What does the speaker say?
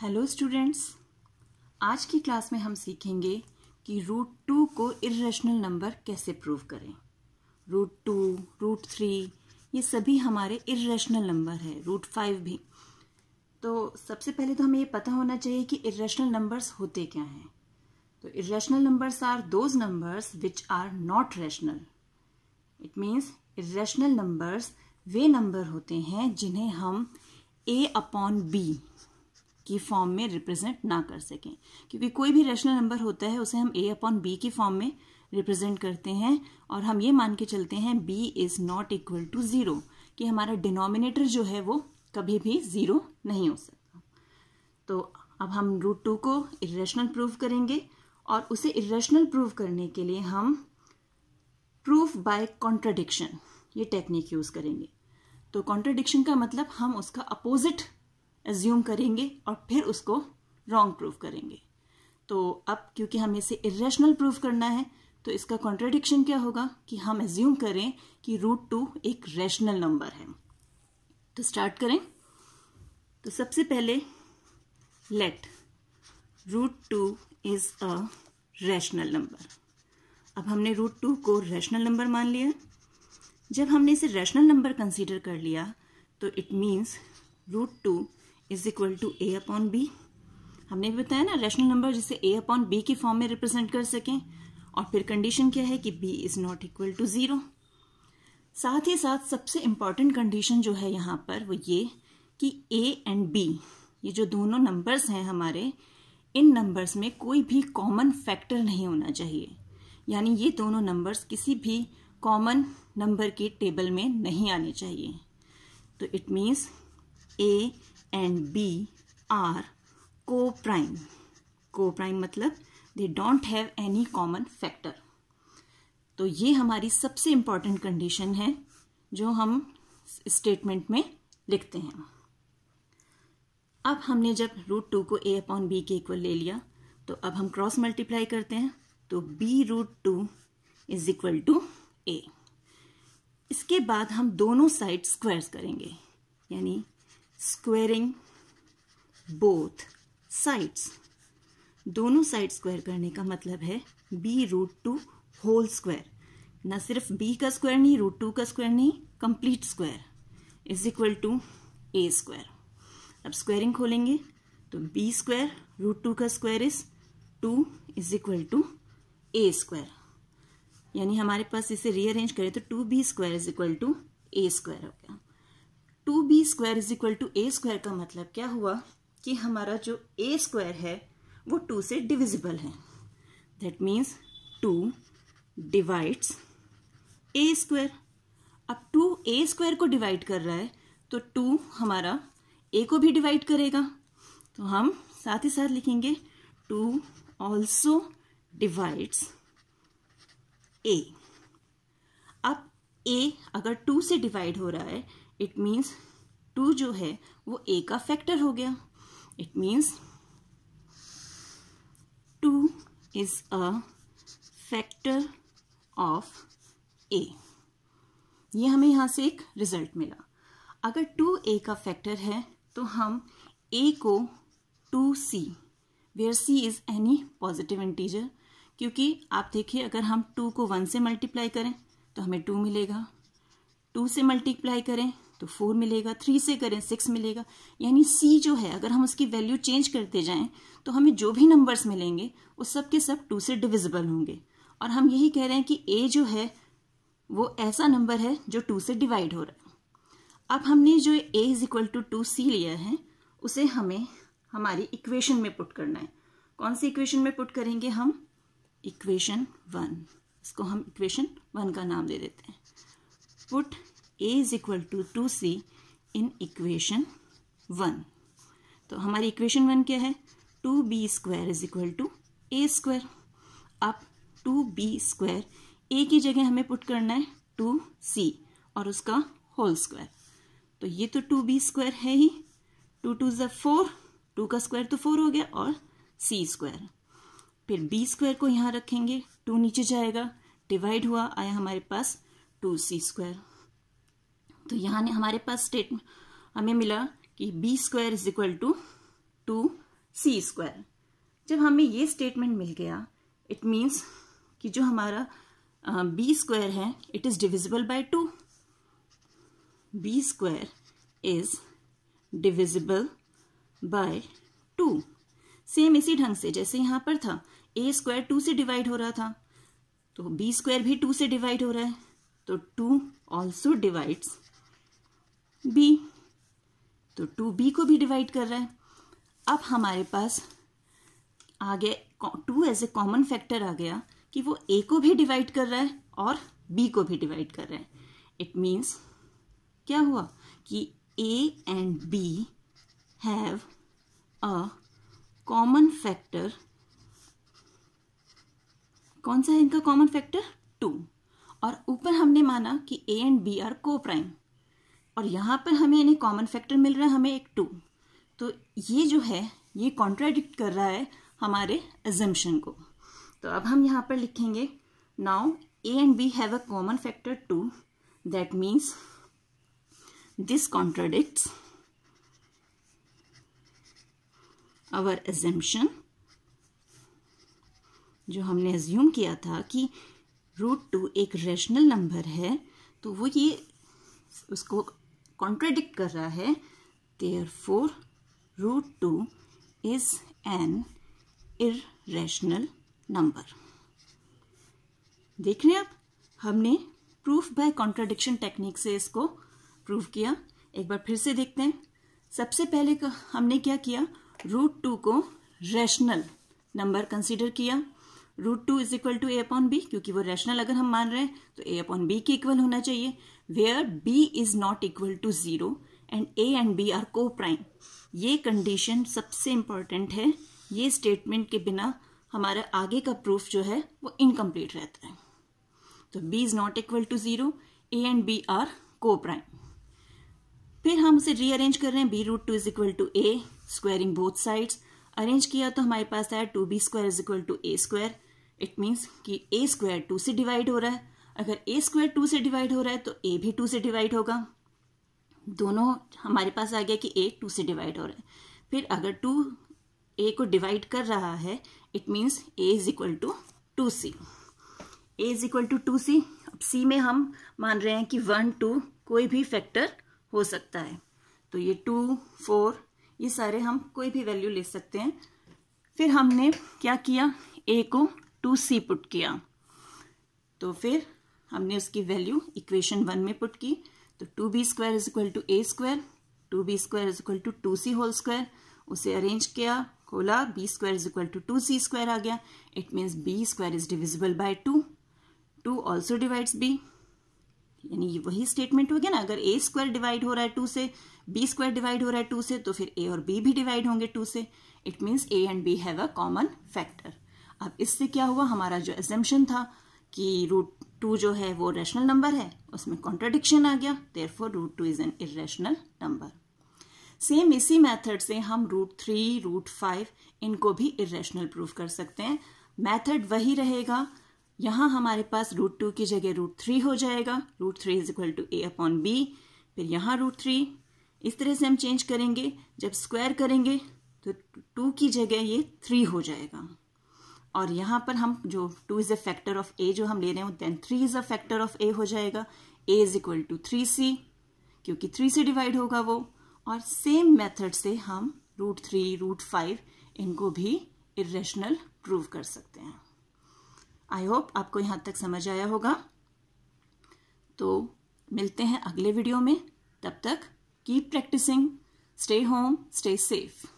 hello students आज की class में हम सीखेंगे कि रूट टू को इरेशनल नंबर कैसे प्रूव करें रूट टू रूट थ्री ये सभी हमारे इरेशनल नंबर है रूट फाइव भी तो सबसे पहले तो हमें ये पता होना चाहिए कि इरेशनल नंबर्स होते क्या हैं तो irrational numbers are those numbers which are not rational it means irrational numbers वे नंबर होते हैं जिन्हें हम ए अपॉन बी की फॉर्म में रिप्रेजेंट ना कर सकें क्योंकि कोई भी रेशनल नंबर होता है उसे हम ए अपॉन बी की फॉर्म में रिप्रेजेंट करते हैं और हम ये मान के चलते हैं B is not equal to zero कि हमारा डिनोमिनेटर जो है वो कभी भी ज़ीरो नहीं हो सकता तो अब हम रूट टू को इेशनल प्रूव करेंगे और उसे इेशनल प्रूव करने के लिए हम प्रूफ बाय कॉन्ट्राडिक्शन ये टेक्निक यूज़ करेंगे तो कॉन्ट्राडिक्शन का मतलब हम उसका अपोजिट एज्यूम करेंगे और फिर उसको रॉन्ग प्रूव करेंगे तो अब क्योंकि हमें इसे इरेशनल प्रूव करना है तो इसका कॉन्ट्रेडिक्शन क्या होगा कि हम एज्यूम करें कि रूट टू एक रेशनल नंबर है तो स्टार्ट करें तो सबसे पहले let root two is a rational number अब हमने रूट टू को रेशनल नंबर मान लिया जब हमने इसे रेशनल नंबर कंसीडर कर लिया तो it means root two is equal to A upon B हमने भी बताया ना रैशनल नंबर जिसे ए अपॉन बी के फॉर्म में रिप्रेजेंट कर सकें और फिर कंडीशन क्या है कि B is not equal to zero साथ ही साथ सबसे इम्पॉर्टेंट कंडीशन जो है यहाँ पर वो ये कि ए एंड बी ये जो दोनों नंबर्स हैं हमारे इन नंबर्स में कोई भी कॉमन फैक्टर नहीं होना चाहिए यानी ये दोनों नंबर्स किसी भी कॉमन नंबर के टेबल में नहीं आने चाहिए तो it means A and B are coprime coprime मतलब they don't have any common factor तो ये हमारी सबसे इम्पॉर्टेंट कंडीशन है जो हम स्टेटमेंट में लिखते हैं अब हमने जब रूट टू को ए अपॉन बी के इक्वल ले लिया तो अब हम क्रॉस मल्टीप्लाई करते हैं तो B root two is equal to A इसके बाद हम दोनों साइड स्क्वायर्स करेंगे यानी स्क्वेरिंग बोथ साइड्स दोनों साइड स्क्वायर करने का मतलब है B root two whole square ना सिर्फ बी का स्क्वायर नहीं रूट टू का स्क्वायर नहीं complete square is equal to A square अब स्क्वायरिंग खोलेंगे तो बी स्क्वायर रूट टू का square is two is equal to A square यानी हमारे पास इसे रीअरेंज करें तो two B square is equal to A square हो गया two B square is equal to A square का मतलब क्या हुआ कि हमारा जो ए स्क्वायर है वो टू से डिविजिबल है that means two divides A square अब टू ए स्क्वायर को डिवाइड कर रहा है तो टू हमारा ए को भी डिवाइड करेगा तो हम साथ ही साथ लिखेंगे टू ऑल्सो डिवाइड्स ए अब ए अगर टू से डिवाइड हो रहा है इट मीन्स टू जो है वो ए का फैक्टर हो गया it means two is a factor of A ये हमें यहां से एक रिजल्ट मिला अगर टू ए का फैक्टर है तो हम ए को two C where C is any positive integer क्योंकि आप देखिए अगर हम टू को वन से मल्टीप्लाई करें तो हमें टू मिलेगा टू से मल्टीप्लाई करें तो फोर मिलेगा थ्री से करें सिक्स मिलेगा यानी सी जो है अगर हम उसकी वैल्यू चेंज करते जाएं तो हमें जो भी नंबर्स मिलेंगे उस सब के सब टू से डिविजिबल होंगे और हम यही कह रहे हैं कि ए जो है वो ऐसा नंबर है जो टू से डिवाइड हो रहा है अब हमने जो A is equal to two C लिया है उसे हमें हमारी इक्वेशन में पुट करना है कौन सी इक्वेशन में पुट करेंगे हम इक्वेशन वन इसको हम इक्वेशन वन का नाम दे देते हैं put a is equal to two C in equation one तो हमारी इक्वेशन वन क्या है two B square is equal to A square अब टू बी स्क्वायर ए की जगह हमें पुट करना है टू सी और उसका होल स्क्वायर तो ये तो टू बी स्क्वायर है ही टू टू जब फोर टू का स्क्वायर तो फोर हो गया और सी स्क्वायर फिर बी स्क्वायर को यहां रखेंगे टू नीचे जाएगा डिवाइड हुआ आया हमारे पास टू सी स्क्वायर तो यहाँ ने हमारे पास स्टेट हमें मिला कि B square is equal to two C square जब हमें ये स्टेटमेंट मिल गया इट मीन्स कि जो हमारा बी स्क्वायर है it is divisible by two B square is divisible by two same इसी ढंग से जैसे यहां पर था ए स्क्वायर टू से डिवाइड हो रहा था तो बी स्क्वायर भी टू से डिवाइड हो रहा है तो टू ऑल्सो डिवाइड्स बी तो टू बी को भी डिवाइड कर रहा है अब हमारे पास आ गया two as a common factor आ गया कि वो ए को भी डिवाइड कर रहा है और बी को भी डिवाइड कर रहा है इट मीन्स क्या हुआ कि A and B have a common factor कौन सा है इनका कॉमन फैक्टर टू और ऊपर हमने माना कि A and B are coprime और यहाँ पर हमें इन्हें कॉमन फैक्टर मिल रहा है हमें एक टू तो ये जो है ये कॉन्ट्राडिक्ट कर रहा है हमारे एजम्पन को तो अब हम यहाँ पर लिखेंगे now A and B have a common factor two that means this contradict our assumption जो हमने एज्यूम किया था कि रूट टू एक रेशनल नंबर है तो वो ये उसको कॉन्ट्रेडिक्ट कर रहा है therefore root two is an irrational number देख रहे हैं आप हमने प्रूफ बाय कॉन्ट्राडिक्शन टेक्निक से इसको प्रूफ किया एक बार फिर से देखते हैं सबसे पहले हमने क्या किया रूट टू को रैशनल नंबर कंसीडर किया root two is equal to A upon B क्योंकि वो रेशनल अगर हम मान रहे हैं तो ए अपॉन बी के इक्वल होना चाहिए where B is not equal to zero and A and B are coprime ये कंडीशन सबसे इम्पॉर्टेंट है ये स्टेटमेंट के बिना हमारा आगे का प्रूफ जो है वो इनकम्प्लीट रहता है तो B is not equal to zero A and B are coprime फिर हम उसे रीअरेंज कर रहे हैं B root two is equal to A squaring both sides arrange किया तो हमारे पास आया two B square is equal to A square it means कि ए स्क्वायर टू से डिवाइड हो रहा है अगर ए स्क्वायर टू से डिवाइड हो रहा है तो ए भी टू से डिवाइड होगा दोनों हमारे पास आ गया कि ए टू से डिवाइड हो रहा है फिर अगर टू ए को डिवाइड कर रहा है it means A is equal to two C A is equal to two C अब सी में हम मान रहे हैं कि वन टू कोई भी फैक्टर हो सकता है तो ये टू फोर ये सारे हम कोई भी वैल्यू ले सकते हैं फिर हमने क्या किया ए को टू सी पुट किया तो फिर हमने उसकी वैल्यू इक्वेशन वन में पुट की तो two B square is equal to A square two B square is equal to two C whole square उसे अरेंज किया खोला B square is equal to two C square आ गया it means B square is divisible by two two also divides B यानी वही statement हो गया ना अगर ए स्क्वायर डिवाइड हो रहा है टू से बी स्क्वायर डिवाइड हो रहा है टू से तो फिर ए और बी भी डिवाइड होंगे टू से it means A and B have a common factor अब इससे क्या हुआ हमारा जो एजम्पन था कि रूट टू जो है वो रेशनल नंबर है उसमें कॉन्ट्रोडिक्शन आ गया therefore root two is an irrational number same इसी मेथड से हम रूट थ्री रूट फाइव इनको भी इेशनल प्रूव कर सकते हैं मेथड वही रहेगा यहाँ हमारे पास रूट टू की जगह रूट थ्री हो जाएगा root three is equal to A upon B फिर यहाँ रूट थ्री इस तरह से हम चेंज करेंगे जब स्क्वायर करेंगे तो टू की जगह ये थ्री हो जाएगा और यहाँ पर हम जो two is a factor of A जो हम ले रहे हो then three is a factor of A हो जाएगा A is equal to three C क्योंकि थ्री से डिवाइड होगा वो और सेम मेथड से हम रूट थ्री रूट फाइव इनको भी इरेशनल प्रूव कर सकते हैं आई होप आपको यहाँ तक समझ आया होगा तो मिलते हैं अगले वीडियो में तब तक keep practicing stay home stay safe